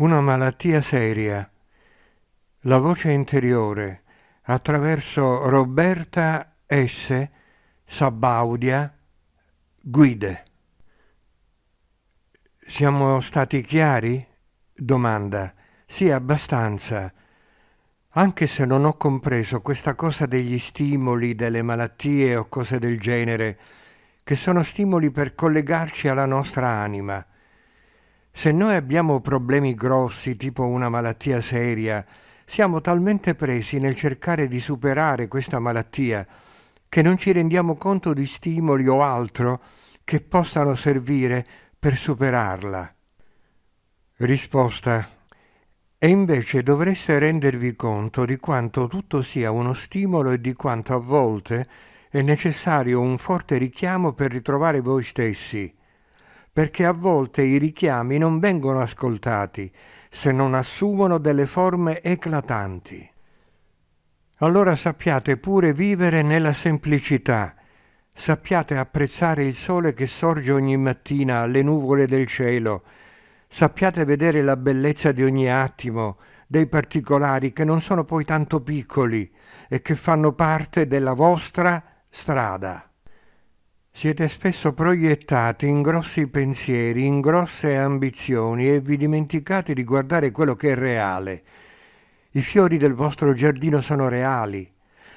una malattia seria, la voce interiore, attraverso Roberta S. Sabaudia, Guide. Siamo stati chiari? Domanda. Sì, abbastanza. Anche se non ho compreso questa cosa degli stimoli, delle malattie o cose del genere, che sono stimoli per collegarci alla nostra anima, se noi abbiamo problemi grossi, tipo una malattia seria, siamo talmente presi nel cercare di superare questa malattia che non ci rendiamo conto di stimoli o altro che possano servire per superarla. Risposta. E invece dovreste rendervi conto di quanto tutto sia uno stimolo e di quanto a volte è necessario un forte richiamo per ritrovare voi stessi perché a volte i richiami non vengono ascoltati se non assumono delle forme eclatanti. Allora sappiate pure vivere nella semplicità, sappiate apprezzare il sole che sorge ogni mattina, alle nuvole del cielo, sappiate vedere la bellezza di ogni attimo, dei particolari che non sono poi tanto piccoli e che fanno parte della vostra strada. Siete spesso proiettati in grossi pensieri, in grosse ambizioni e vi dimenticate di guardare quello che è reale. I fiori del vostro giardino sono reali,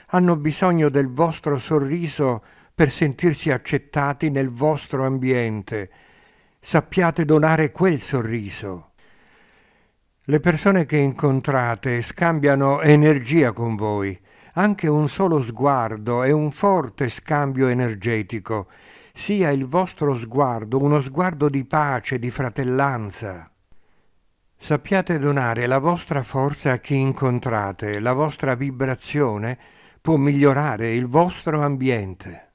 hanno bisogno del vostro sorriso per sentirsi accettati nel vostro ambiente. Sappiate donare quel sorriso. Le persone che incontrate scambiano energia con voi anche un solo sguardo e un forte scambio energetico, sia il vostro sguardo uno sguardo di pace, di fratellanza. Sappiate donare la vostra forza a chi incontrate, la vostra vibrazione può migliorare il vostro ambiente.